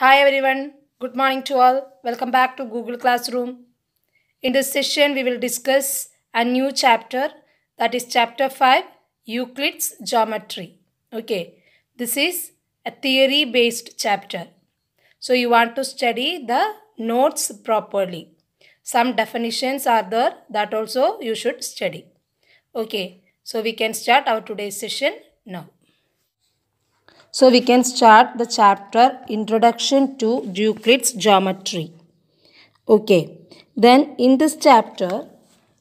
Hi everyone, good morning to all. Welcome back to Google Classroom. In this session, we will discuss a new chapter that is chapter 5 Euclid's Geometry. Okay, this is a theory based chapter. So, you want to study the notes properly. Some definitions are there that also you should study. Okay, so we can start our today's session now. So we can start the chapter Introduction to Euclid's Geometry. Okay, then in this chapter,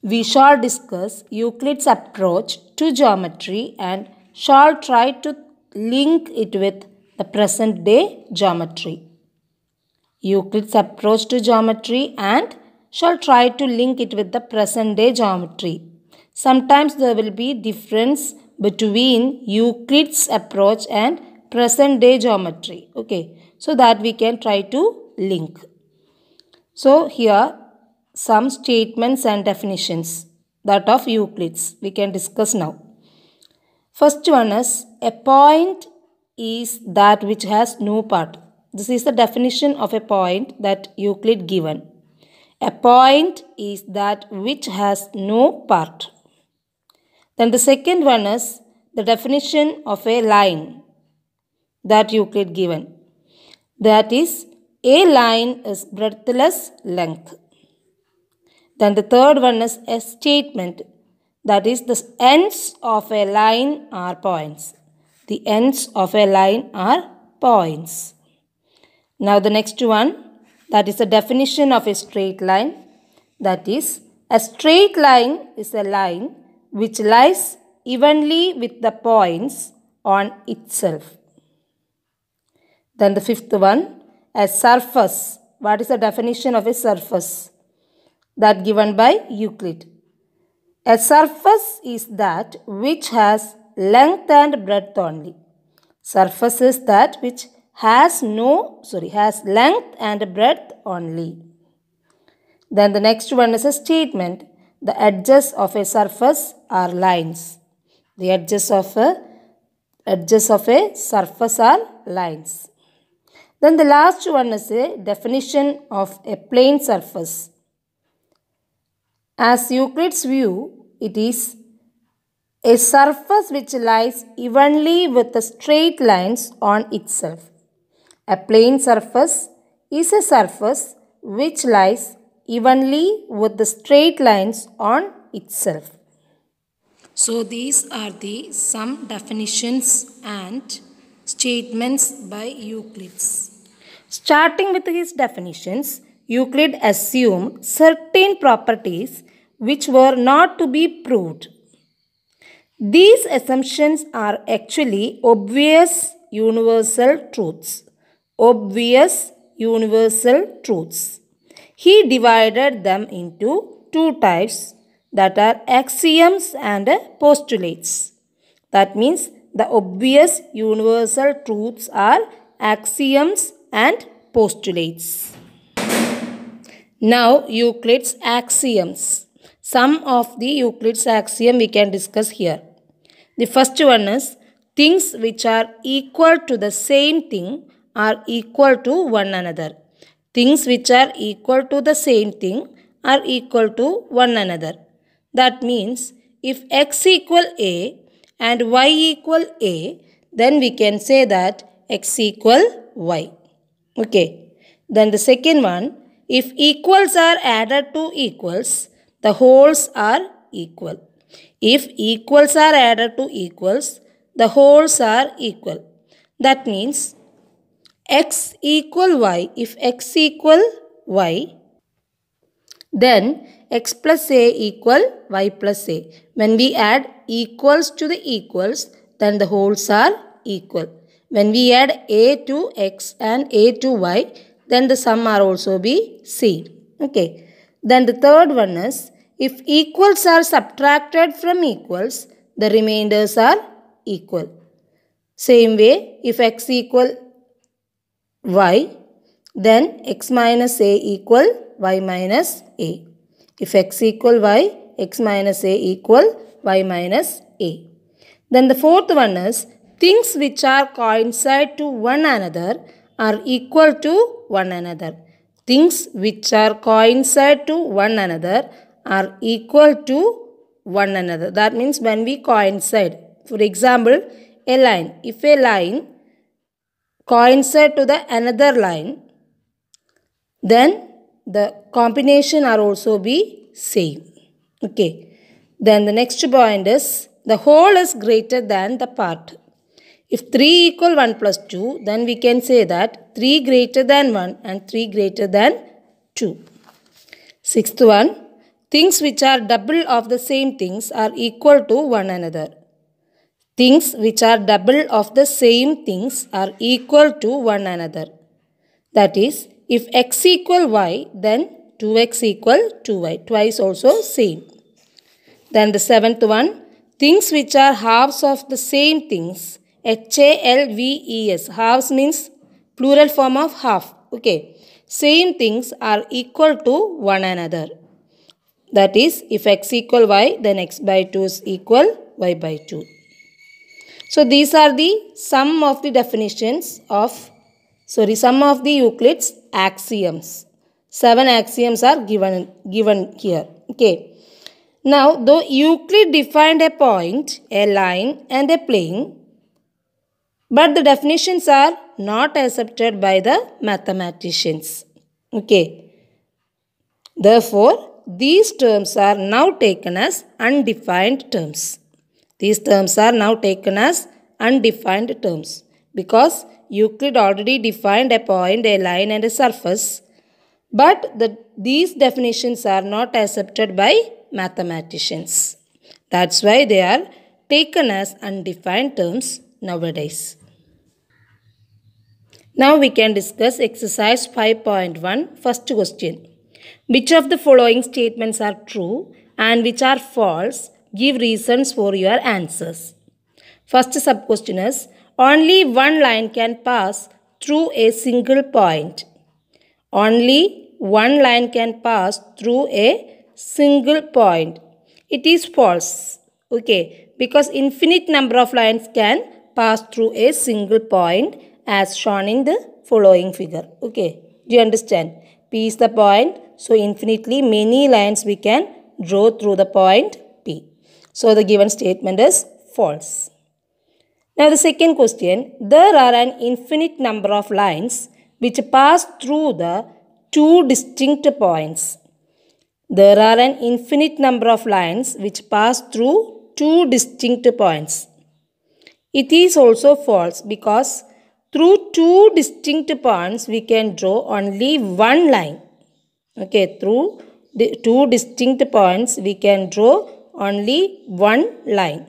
we shall discuss Euclid's approach to geometry and shall try to link it with the present day geometry. Euclid's approach to geometry and shall try to link it with the present day geometry. Sometimes there will be difference between Euclid's approach and present day geometry. Okay, so that we can try to link. So here some statements and definitions that of Euclid's we can discuss now. First one is a point is that which has no part. This is the definition of a point that Euclid given. A point is that which has no part. Then the second one is the definition of a line that Euclid given. That is, a line is breadthless length. Then the third one is a statement. That is, the ends of a line are points. The ends of a line are points. Now the next one, that is the definition of a straight line. That is, a straight line is a line which lies evenly with the points on itself. Then the fifth one, a surface. What is the definition of a surface? That given by Euclid. A surface is that which has length and breadth only. Surface is that which has no, sorry, has length and breadth only. Then the next one is a statement. The edges of a surface are lines. The edges of a edges of a surface are lines. Then the last one is a definition of a plane surface. As Euclid's view, it is a surface which lies evenly with the straight lines on itself. A plane surface is a surface which lies evenly with the straight lines on itself. So these are the some definitions and statements by Euclid. Starting with his definitions, Euclid assumed certain properties which were not to be proved. These assumptions are actually obvious universal truths. Obvious universal truths. He divided them into two types that are axioms and postulates. That means the obvious universal truths are axioms and postulates. Now Euclid's axioms. Some of the Euclid's axiom we can discuss here. The first one is things which are equal to the same thing are equal to one another. Things which are equal to the same thing are equal to one another. That means if x equal a and y equal a then we can say that x equal y. Okay. Then the second one, if equals are added to equals, the wholes are equal. If equals are added to equals, the wholes are equal. That means x equal y. If x equal y, then x plus a equal y plus a. When we add equals to the equals, then the wholes are equal. When we add a to x and a to y, then the sum are also be c. Okay. Then the third one is, if equals are subtracted from equals, the remainders are equal. Same way, if x equal y, then x minus a equal y minus a. If x equal y, x minus a equal y minus a. Then the fourth one is Things which are coincide to one another are equal to one another. Things which are coincide to one another are equal to one another. That means when we coincide. For example, a line. If a line coincide to the another line, then the combination are also be same. Okay. Then the next point is the whole is greater than the part. If 3 equal 1 plus 2, then we can say that 3 greater than 1 and 3 greater than 2. Sixth one, things which are double of the same things are equal to one another. Things which are double of the same things are equal to one another. That is, if x equal y, then 2x equal 2y. Twice also same. Then the seventh one, things which are halves of the same things H-A-L-V-E-S. Halves means plural form of half. Okay. Same things are equal to one another. That is, if x equal y, then x by 2 is equal y by 2. So, these are the sum of the definitions of, sorry, sum of the Euclid's axioms. Seven axioms are given, given here. Okay. Now, though Euclid defined a point, a line and a plane, but the definitions are not accepted by the mathematicians. Okay. Therefore, these terms are now taken as undefined terms. These terms are now taken as undefined terms because Euclid already defined a point, a line and a surface. But the, these definitions are not accepted by mathematicians. That's why they are taken as undefined terms nowadays. Now we can discuss exercise 5.1. First question. Which of the following statements are true and which are false? Give reasons for your answers. First sub question is only one line can pass through a single point. Only one line can pass through a single point. It is false. Okay, because infinite number of lines can pass through a single point as shown in the following figure. Okay. Do you understand? P is the point. So, infinitely many lines we can draw through the point P. So, the given statement is false. Now, the second question. There are an infinite number of lines which pass through the two distinct points. There are an infinite number of lines which pass through two distinct points. It is also false because through two distinct points, we can draw only one line. Okay, through two distinct points, we can draw only one line.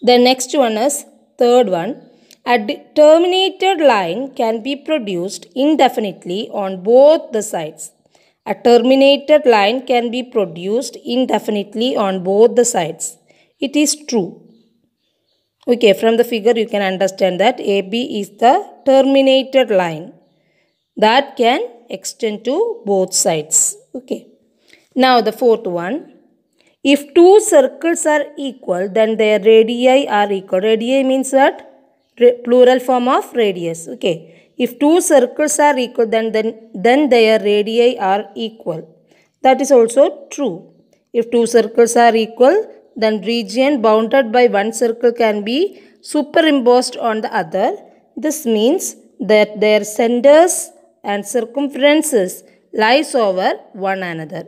The next one is third one. A terminated line can be produced indefinitely on both the sides. A terminated line can be produced indefinitely on both the sides. It is true. Okay, from the figure you can understand that AB is the terminated line that can extend to both sides. Okay. Now the fourth one. If two circles are equal, then their radii are equal. Radii means what? plural form of radius. Okay. If two circles are equal, then, then, then their radii are equal. That is also true. If two circles are equal, then region bounded by one circle can be superimposed on the other. This means that their centers and circumferences lies over one another.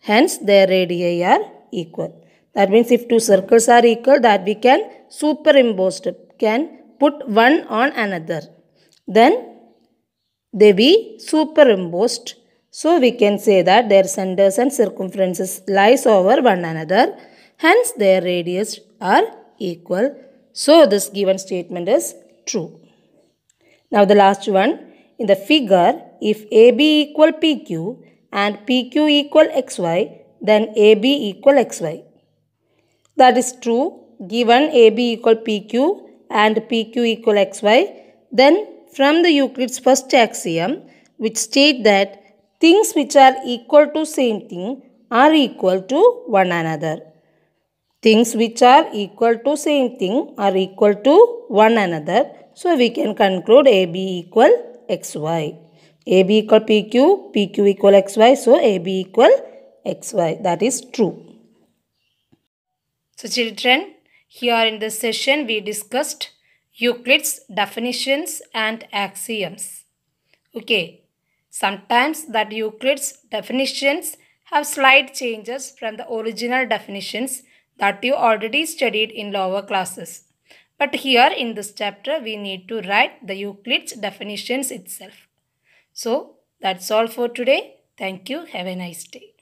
Hence, their radii are equal. That means if two circles are equal, that we can superimpose, can put one on another. Then they be superimposed. So, we can say that their centers and circumferences lies over one another. Hence their radius are equal. So this given statement is true. Now the last one. In the figure, if AB equal PQ and PQ equal XY, then AB equal XY. That is true. Given AB equal PQ and PQ equal XY, then from the Euclid's first axiom, which state that things which are equal to same thing are equal to one another. Things which are equal to same thing are equal to one another. So we can conclude AB equal XY. AB equal PQ, PQ equal XY. So AB equal XY. That is true. So children, here in this session we discussed Euclid's definitions and axioms. Okay, sometimes that Euclid's definitions have slight changes from the original definitions that you already studied in lower classes. But here in this chapter, we need to write the Euclid's definitions itself. So, that's all for today. Thank you. Have a nice day.